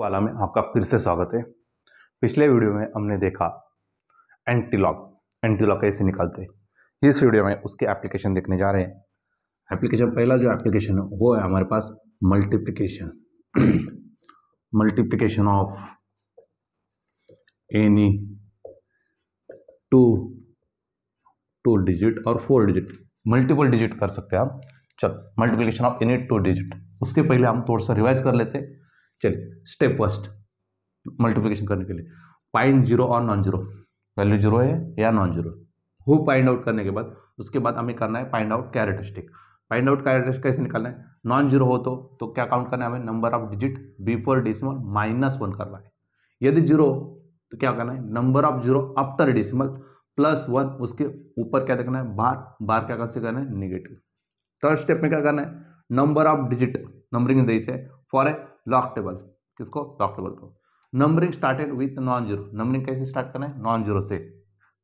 वाला में आपका फिर से स्वागत है पिछले वीडियो में हमने देखा एंटीलॉक एंटीलॉक कैसे निकालते हैं इस वीडियो में उसके एप्लीकेशन देखने जा रहे हैं एप्लीकेशन पहला जो एप्लीकेशन है वो है हमारे पास multiplication multiplication of any two two digit और फोर डिजिट मल्टीपल डिजिट कर सकते हैं आप चल multiplication of any two digit उसके पहले हम थोड़ा सा रिवाइज कर लेते हैं चलिए स्टेप फर्स्ट मल्टीप्लीकेशन करने के लिए पॉइंट जीरो और नॉन जीरो वैल्यू जीरो है या नॉन जीरो हु पाइंड आउट करने के बाद उसके बाद हमें करना है find out characteristic find out characteristic कैसे निकालना है नॉन जीरो हो तो तो क्या काउंट करना है हमें number of digit before decimal minus one करना है यदि जीरो तो क्या करना है number of zero after decimal plus one उसके ऊपर क्या देखना है बार बार क्या कैसे करना है निगेटिव थर्ड स्टेप में क्या करना है नंबर ऑफ डिजिट नंबरिंग दी से फॉर ए लॉक टेबल किसको लॉक टेबल को numbering started with non zero numbering कैसे स्टार्ट करना है नॉन जीरो से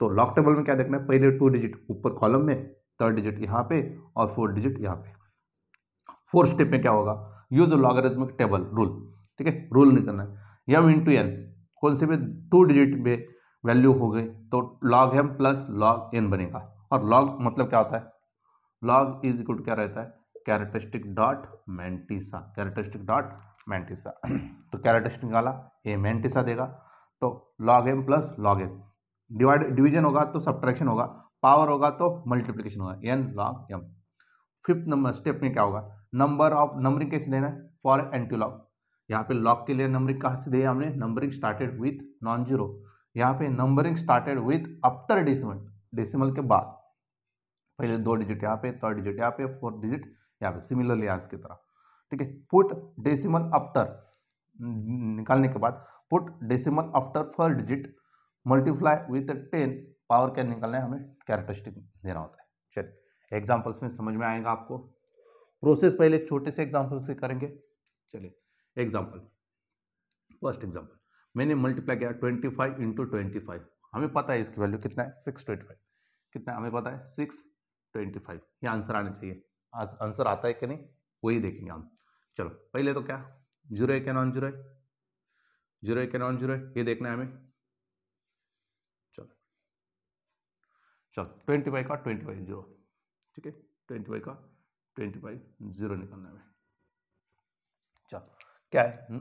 तो लॉक टेबल में क्या देखना है पहले टू डिजिट ऊपर कॉलम में थर्ड डिजिट यहाँ पे और फोर्थ डिजिट यहाँ पे फोर्थ स्टेप में क्या होगा यूज लॉगरिथमिक टेबल रूल ठीक है रूल नहीं करना है यम इन टू एन कौन से भी टू डिजिट में वैल्यू हो गई तो log M plus log N बनेगा और लॉग मतलब क्या होता है लॉग इज इक्वल क्या रहता है characteristic dot mantissa characteristic dot mantissa तो कैरेटिस्टिक निकाला ए मेंटिसा देगा तो log M plus log M divide division होगा तो सब्ट्रैक्शन होगा पावर होगा तो मल्टीप्लीकेशन होगा N log M fifth number step में क्या होगा नंबर ऑफ नंबरिंग कैसे देना है फॉर एंटी लॉग यहाँ पे लॉग के लिए नंबरिंग कहाँ से दिया हमने numbering started with non zero यहाँ पे numbering started with after decimal decimal के बाद पहले दो डिजिट यहाँ पे थर्ड डिजिट यहाँ पे फोर्थ डिजिट यहाँ पे सिमिलरली आज की तरह ठीक है पुट डेसिमल आफ्टर निकालने के बाद put decimal after for digit multiply with ten power क्या निकालना है हमें कैरेक्टरिस्टिक देना होता है चलिए एग्जाम्पल्स में समझ में आएगा आपको प्रोसेस पहले छोटे से एग्जाम्पल से करेंगे चलिए एग्जाम्पल फर्स्ट एग्जाम्पल मैंने मल्टीप्लाई किया twenty five into twenty five हमें पता है इसकी वैल्यू कितना है सिक्स ट्वेंटी फाइव कितना है? हमें पता है सिक्स ट्वेंटी फाइव ये आंसर आना चाहिए आंसर आता है कि नहीं वही देखेंगे हम चलो पहले तो क्या जुरे है क्या नॉन जुरे जुरे जीरो क्या नॉन जुरे ये देखना है हमें चलो चलो ट्वेंटी फाइव का ट्वेंटी फाइव जीरो ठीक है ट्वेंटी फाइव का ट्वेंटी फाइव जीरो निकालना है हमें चलो क्या है हम्म,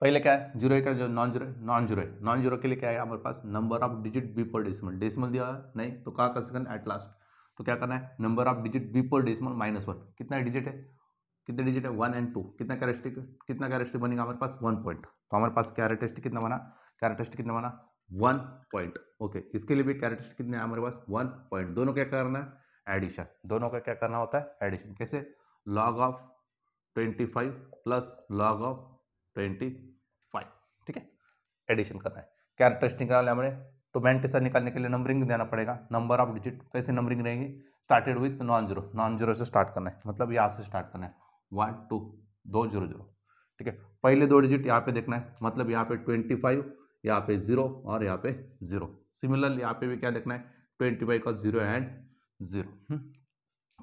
पहले क्या है जीरो का जो non zero non zero non zero के लिए क्या है हमारे पास number of digit before decimal decimal दिया नहीं तो कहाँ सकते एट लास्ट तो क्या करना है number of digit before decimal minus one कितना डिजिट है कितने डिजिट है वन एंड टू कितना कैरेस्टिक कितना कैरेस्टिक बनेगा हमारे पास वन पॉइंट तो हमारे पास कैरेटेस्टिक कितना बना कैरेटेस्टिक कितना बना वन पॉइंट ओके इसके लिए भी कैरेटेस्टिक कितने हमारे पास वन पॉइंट दोनों क्या करना है एडिशन दोनों का क्या करना होता है एडिशन कैसे log of twenty five plus log of twenty five ठीक है एडिशन करना है कैरेटेस्टिक निकालना है हमने तो मैंटेसर निकालने के लिए नंबरिंग देना पड़ेगा नंबर ऑफ डिजिट कैसे नंबरिंग रहेंगे started with non zero non zero से स्टार्ट करना है मतलब यहाँ से स्टार्ट करना है वन टू दो जीरो जीरो ठीक है पहले दो डिजिट यहाँ पे देखना है मतलब यहाँ पे ट्वेंटी फाइव यहाँ पे जीरो और यहाँ पे जीरो सिमिलरली यहाँ पे भी क्या देखना है ट्वेंटी फाइव का जीरो एंड जीरो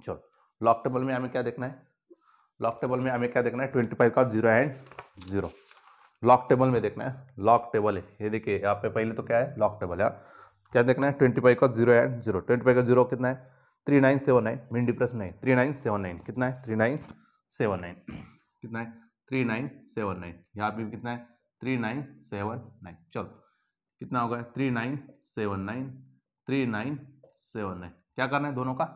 चलो लॉक टेबल में हमें क्या देखना है लॉक टेबल में हमें क्या देखना है ट्वेंटी फाइव का zero and zero log table में देखना है लॉक टेबल है ये देखिए यहाँ पे पहले तो क्या है लॉक टेबल है क्या देखना है ट्वेंटी फाइव का zero and zero twenty five का जीरो कितना है three nine seven nine mean difference नहीं थ्री नाइन सेवन नाइन कितना है थ्री नाइन सेवन नाइन कितना है थ्री नाइन सेवन नाइन यहाँ पे कितना है थ्री नाइन सेवन नाइन चलो कितना होगा three nine seven nine three nine seven nine क्या करना है दोनों का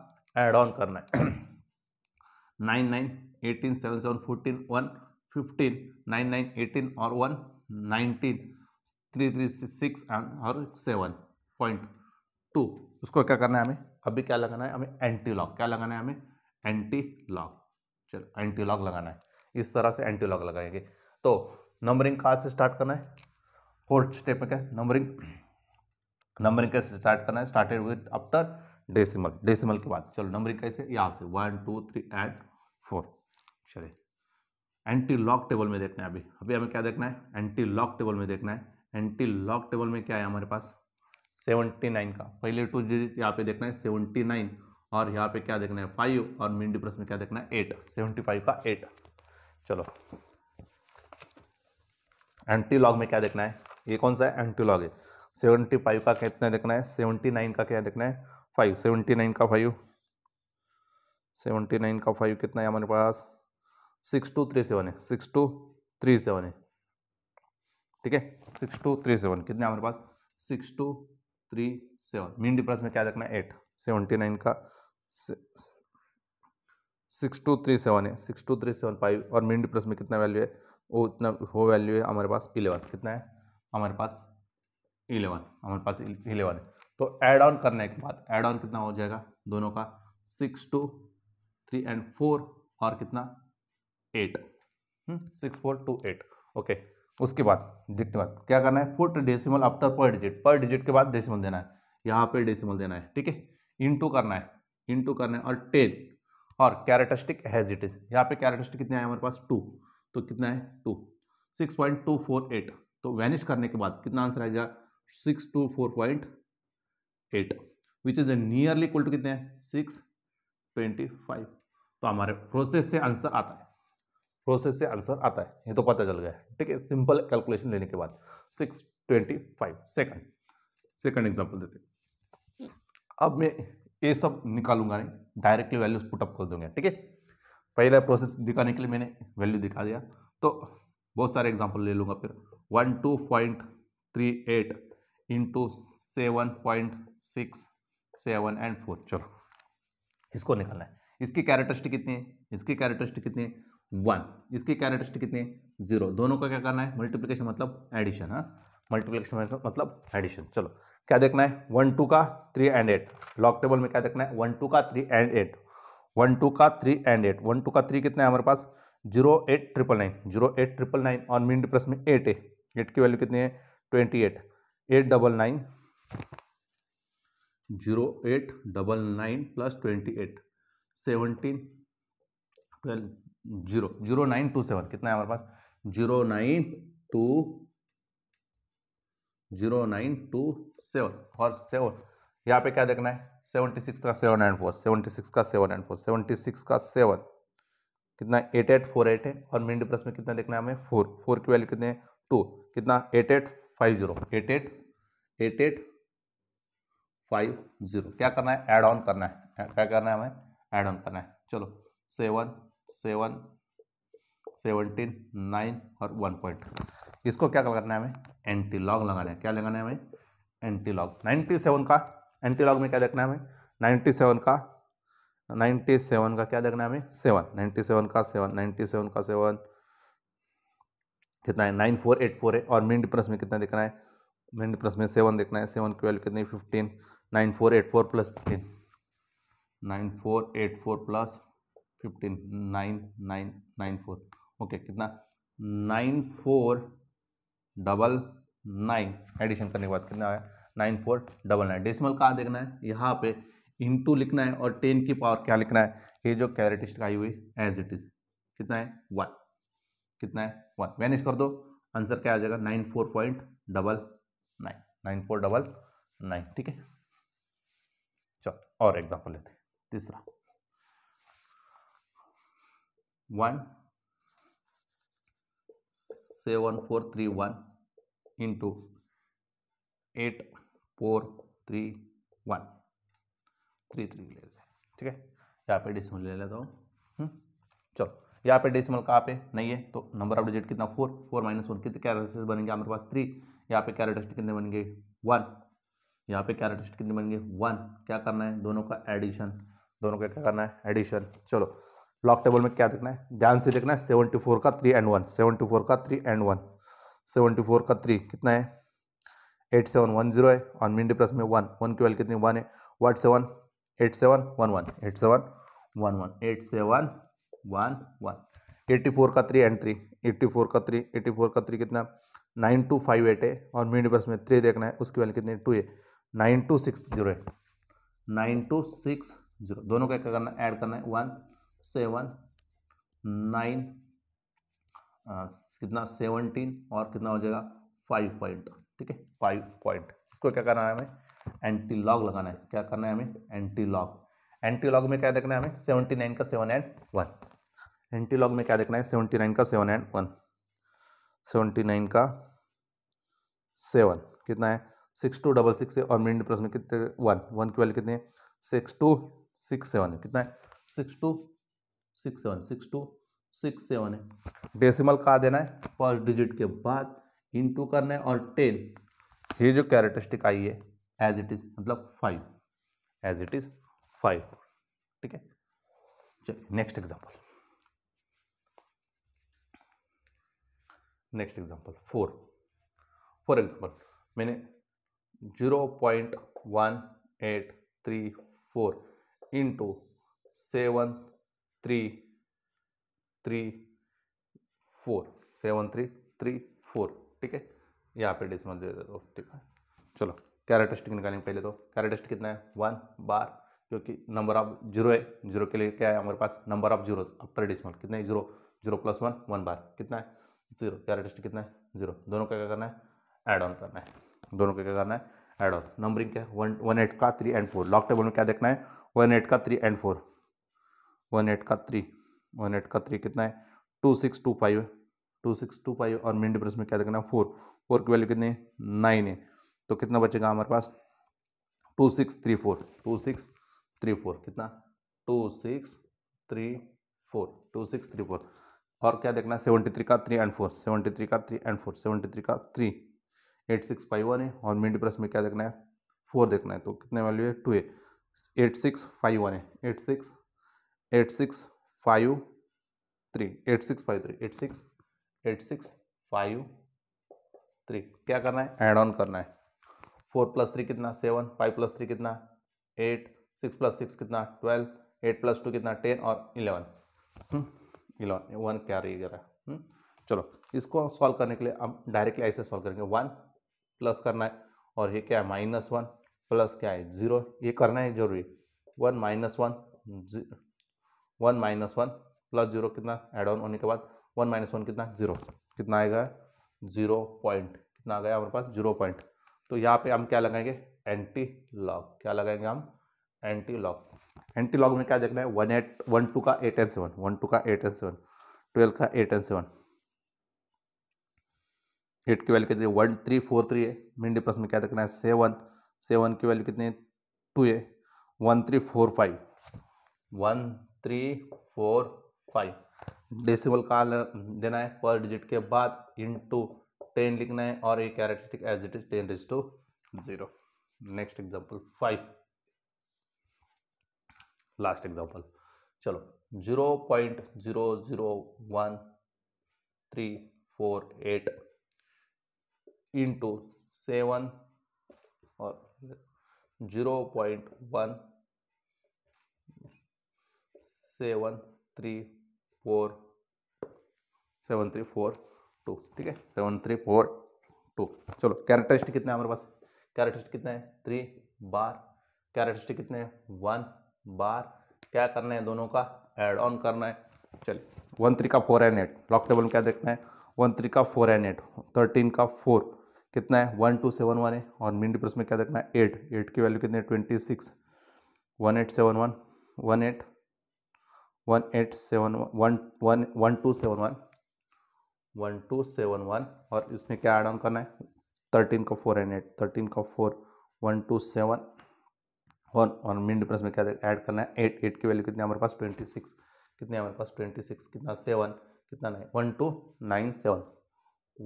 एड ऑन करना है nine nine eighteen seven seven fourteen one fifteen nine nine eighteen और one nineteen three three six and और सेवन पॉइंट टू उसको क्या करना है हमें अभी क्या लगाना है हमें एंटी लॉक क्या लगाना है हमें एंटी लॉक चलो एंटी लॉक लगाना है इस तरह से एंटी लॉक लगाएंगे तो नंबरिंग कहाँ से स्टार्ट करना है फोर्थ स्टेप में क्या नंबरिंग नंबरिंग कैसे स्टार्ट करना है started with after decimal decimal के बाद चलो नंबरिंग कैसे यहाँ से one two three and four चलिए एंटी लॉक टेबल में देखना है अभी अभी हमें क्या देखना है एंटी लॉक टेबल में देखना है एंटी लॉक टेबल में क्या है हमारे पास सेवनटी नाइन का पहले टू डिजिट यहाँ पे देखना है सेवनटी नाइन और यहाँ पे क्या देखना है फाइव और मीन डिप्रेस में क्या देखना है एट सेवेंटी फाइव का एट चलो एंटी लॉग में क्या देखना है ये कौन सा है एंटी लॉग है सेवेंटी फाइव का कितना देखना है सेवेंटी नाइन का क्या देखना है फाइव सेवेंटी नाइन का फाइव सेवेंटी नाइन का फाइव कितना है हमारे पास सिक्स टू थ्री सेवन है सिक्स टू थ्री सेवन है ठीक है सिक्स टू थ्री सेवन कितने हमारे पास six two three seven mean difference में क्या रखना है एट सेवनटी नाइन का सिक्स टू थ्री सेवन है six two three seven five और मीन डिफरेंस में कितना वैल्यू है वो इतना वो वैल्यू है हमारे पास इलेवन कितना है हमारे पास इलेवन हमारे पास इलेवन है तो एड ऑन करने के बाद एड ऑन कितना हो जाएगा दोनों का six two three and four और कितना eight hmm, six four two eight okay उसके बाद डिजिट के बाद क्या करना है put decimal after for digit for digit के बाद डेसिमल देना है यहाँ पे डेसिमल देना है ठीक है इनटू करना है इनटू करना है और टेन और कैरेटिस्टिक हैज इट इज यहाँ पे कैरेटिस्टिक कितने आए हमारे पास टू तो कितना है two six point two four eight तो वैनिश करने के बाद कितना आंसर आएगा six two four point eight which is nearly equal to कितने सिक्स ट्वेंटी फाइव तो हमारे प्रोसेस से आंसर आता है प्रोसेस से आंसर आता है ये तो पता चल गया ठीक है सिंपल कैलकुलेशन लेने के बाद six twenty five second second example देते अब मैं ये सब निकालूंगा नहीं डायरेक्टली वैल्यूज पुटअप कर दूंगा ठीक है पहला प्रोसेस दिखाने के लिए मैंने वैल्यू दिखा दिया तो बहुत सारे एग्जाम्पल ले लूँगा फिर one two point three eight into seven point six seven and four चलो इसको निकालना है इसकी कैरेक्टरिस्टिक कितनी है इसकी कैरेक्टरिस्टिक कितनी है वन इसकी कैरेक्टरिस्टिक कितनी है जीरो दोनों का क्या करना है मल्टीप्लीकेशन मतलब एडिशन है मल्टीप्लीकेशन मतलब एडिशन मतलब चलो क्या देखना है वन टू का three and eight log table में क्या देखना है वन टू का three and eight one two का three and eight one two का थ्री कितना है हमारे पास zero eight triple nine zero eight triple nine और मीन डिप्रेस में एट है एट की वैल्यू कितनी है twenty eight eight double nine zero eight double nine plus twenty eight seventeen twelve zero zero nine two seven कितना है हमारे पास zero nine two zero nine two seven और सेवन यहाँ पे क्या देखना है सेवनटी सिक्स का seven and four seventy six का seven and four seventy six का सेवन कितना एट एट फोर एट है और मेन प्लस में कितना देखना है हमें फोर फोर की वैल्यू कितने टू कितना eight eight five zero eight eight eight eight five zero क्या करना है एड ऑन करना है क्या करना है हमें एड ऑन करना है चलो सेवन सेवन सेवनटीन नाइन और वन पॉइंट इसको क्या करना है हमें एंटी लॉग लगाना है क्या लगाना है हमें एंटी लॉग नाइन्टी सेवन का एंटी लॉग में क्या देखना है हमें नाइन्टी सेवन का नाइन्टी सेवन का क्या देखना है हमें सेवन नाइन्टी सेवन का सेवन नाइन्टी सेवन का सेवन कितना है नाइन फोर एट फोर है और मेन डिफरेंस में कितना देखना है मेन डिफरेंस में सेवन देखना है सेवन ट्वेल्व कितनी fifteen nine four eight four plus fifteen nine four eight four plus fifteen nine nine nine four okay कितना nine four double nine addition करने के बाद कितना आया nine four double nine decimal कहाँ देखना है यहाँ पे इंटू लिखना है और टेन की पावर क्या लिखना है ये जो कैरेटिस्ट आई हुई एज इट इज कितना है वन कितना है वन मैनेज कर दो आंसर क्या आ जाएगा nine four point double nine nine four double nine ठीक है चलो और एग्जाम्पल लेते हैं तीसरा one seven four three one into eight four three one three three ले लेते ठीक है यहाँ पे डिसमल ले लेता हूँ हम्म, चलो यहाँ पे डेसिमल कहाँ पे नहीं है तो नंबर ऑफ डिजिट कितना फोर फोर माइनस वन कितने कैरेक्टर्स बनेंगे हमारे पास थ्री यहाँ पे कैरेटिस्ट कितने बनेंगे वन यहाँ पे कैरेटिस्ट कितने बनेंगे वन क्या करना है दोनों का एडिशन दोनों का क्या करना है एडिशन चलो लॉक टेबल में क्या देखना है ध्यान से देखना है सेवेंटी फोर का three and one seventy four का three and one seventy four का थ्री कितना है एट सेवन वन जीरो है और मिनडी प्लस में वन वन की वैल्यू कितनी वन है what seven eight seven one one eight seven one one eight seven one one eighty four का three and three eighty four का three eighty four का three कितना nine two five eight है और mean d plus में three देखना है उसकी वैल्यू कितनी टू है नाइन टू सिक्स जीरो है नाइन टू सिक्स जीरो दोनों का क्या करना है ऐड करना है वन सेवन नाइन कितना सेवनटीन और कितना हो जाएगा फाइव पॉइंट ठीक है फाइव पॉइंट इसको क्या करना है हमें एंटी लॉग लगाना है क्या करना है हमें एंटी लॉग एंटी लॉग में क्या देखना है हमें सेवनटी नाइन का seven and one anti log में क्या देखना है सेवनटी नाइन का seven and one seventy nine का सेवन कितना है सिक्स टू डबल सिक्स और मिनट प्लस में कितने वन वन की वैल्यू कितनी है सिक्स टू सिक्स सेवन है कितना है six two six seven six two six seven है डेसिमल कहा देना है फर्स्ट डिजिट के बाद टू करना है और टेन ये जो कैरेटिस्टिक आई है एज इट इज मतलब five as it is five ठीक है चलिए next example next example four for example मैंने zero point one eight three four into seven three three four seven three three four ठीक है यहाँ पे डिसमल दे देता हूँ ठीक है चलो कैरेटिस्टिक निकालेंगे पहले तो कैरेटिस्टिक कितना है वन बार क्योंकि नंबर ऑफ जीरो है जीरो के लिए क्या है हमारे पास number of zero upper decimal कितना है zero zero plus one one बार कितना है जीरो कैरेटिस्टिक कितना है जीरो दोनों का क्या करना है एड ऑन करना है दोनों का क्या करना है एड ऑन नंबरिंग क्या है वन वन एट का three and four log table में क्या देखना है वन एट का three and four one eight का थ्री वन एट का थ्री कितना है टू सिक्स टू फाइव है टू सिक्स टू फाइव और मिनट डिफरेंस में क्या देखना है फोर फोर की वैल्यू कितनी है नाइन है तो कितना बचेगा हमारे पास two six three four two six three four कितना two six three four two six three four और क्या देखना है सेवेंटी थ्री का three and four seventy three का three and four seventy three का three eight six five one है और मिनट प्रेस में क्या देखना है फोर देखना है तो कितने वैल्यू है टू है एट सिक्स फाइव वन है eight six eight six five three eight six five three eight six eight six five three क्या करना है एड ऑन करना है फोर प्लस थ्री कितना सेवन फाइव प्लस थ्री कितना एट सिक्स प्लस सिक्स कितना twelve eight plus two कितना ten और इलेवन हम्म, इलेवन वन क्या रही है हम्म, चलो इसको सॉल्व करने के लिए हम डायरेक्टली ऐसे सॉल्व करेंगे वन प्लस करना है और ये क्या है माइनस वन प्लस क्या है जीरो ये करना है जरूरी one minus one one minus one plus zero कितना एड ऑन होने के बाद वन माइनस वन कितना जीरो कितना आएगा जीरो पॉइंट कितना आ गया हमारे पास जीरो पॉइंट तो यहाँ पे हम क्या लगाएंगे एंटी लॉग क्या लगाएंगे हम एंटी लॉग एंटी लॉग में क्या देखना है वन एट वन टू का eight and seven one two का एट एंड सेवन ट्वेल्व का एट एंड सेवन एट की वैल्यू कितनी वन थ्री फोर थ्री है मेन प्लस में क्या देखना है सेवन सेवन की वैल्यू कितनी टू है one three four five one three four five decimal कहाँ देना है पर डिजिट के बाद इंटू टेन लिखना है और ये characteristic as it is ten raise to zero next example five last example चलो zero point zero zero one three four eight into seven और zero point one seven three four seven three four two ठीक है seven three four two चलो characteristic कितने हमारे पास characteristic कितने हैं three बार characteristic कितने हैं वन बार क्या करना है दोनों का एड ऑन करना है चलिए वन थ्री का four and eight log table में क्या देखना है वन थ्री का फोर एंड एट थर्टीन का फोर कितना है वन टू सेवन वन है और मिनट डिप्रेस में क्या देखना है एट एट की वैल्यू कितनी है twenty six one eight seven one one eight one eight seven one one one two seven one one two seven one और इसमें क्या ऐड ऑन करना है थर्टीन का फोर एंड एट थर्टीन का four one two seven one और mean difference में क्या ऐड करना है एट एट की वैल्यू कितनी हमारे पास ट्वेंटी सिक्स कितनी हमारे पास ट्वेंटी सिक्स कितना सेवन कितना nine one two nine seven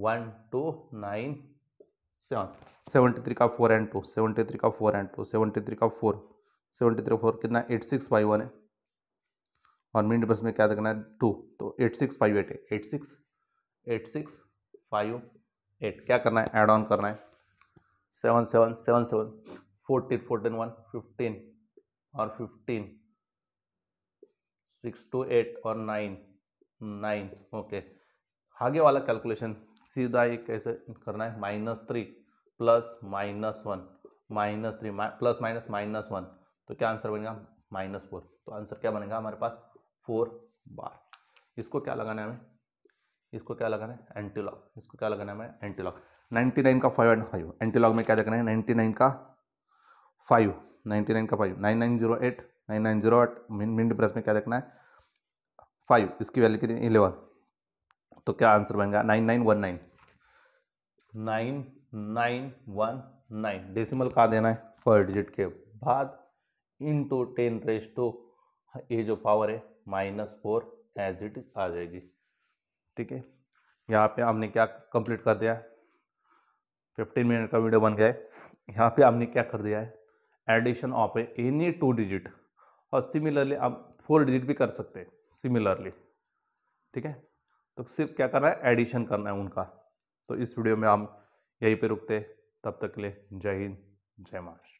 one two nine seven seventy three का four and two seventy three का four and two seventy three का फोर सेवेंटी थ्री का फोर कितना एट सिक्स बाई वन है और minute बस में क्या देखना है टू तो एट सिक्स फाइव एट है eight six eight six five eight क्या करना है एड ऑन करना है seven seven seven seven fourteen fourteen one fifteen और फिफ्टीन सिक्स टू एट और नाइन नाइन ओके आगे वाला कैलकुलेशन सीधा एक कैसे करना है minus three plus minus one minus three plus minus minus one तो क्या आंसर बनेगा माइनस फोर तो आंसर क्या बनेगा हमारे पास फोर बार इसको क्या लगाना है हमें इसको क्या लगाना है एंटीलॉग इसको क्या लगाना है हमें एंटीलॉग नाइन का फाइव एंड फाइव एंटीलॉग में क्या देखना है नाइन का फाइव नाइन का five nine nine nine nine zero eight 9908 9908 mean press में क्या देखना है फाइव इसकी वैल्यू कितनी इलेवन तो क्या आंसर बनेगा nine nine one nine nine nine one nine decimal कहाँ देना है फर्स्ट डिजिट के बाद टू टेन रेस टू ये जो पावर है माइनस फोर एज इट आ जाएगी ठीक है यहाँ पे हमने क्या कंप्लीट कर दिया है फिफ्टीन मिनट का वीडियो बन गया है यहाँ पे हमने क्या कर दिया है addition of any two digit और सिमिलरली आप फोर डिजिट भी कर सकते हैं सिमिलरली ठीक है तो सिर्फ क्या करना है एडिशन करना है उनका तो इस वीडियो में हम यहीं पे रुकते हैं तब तक के लिए जय हिंद जय महाराष्ट्र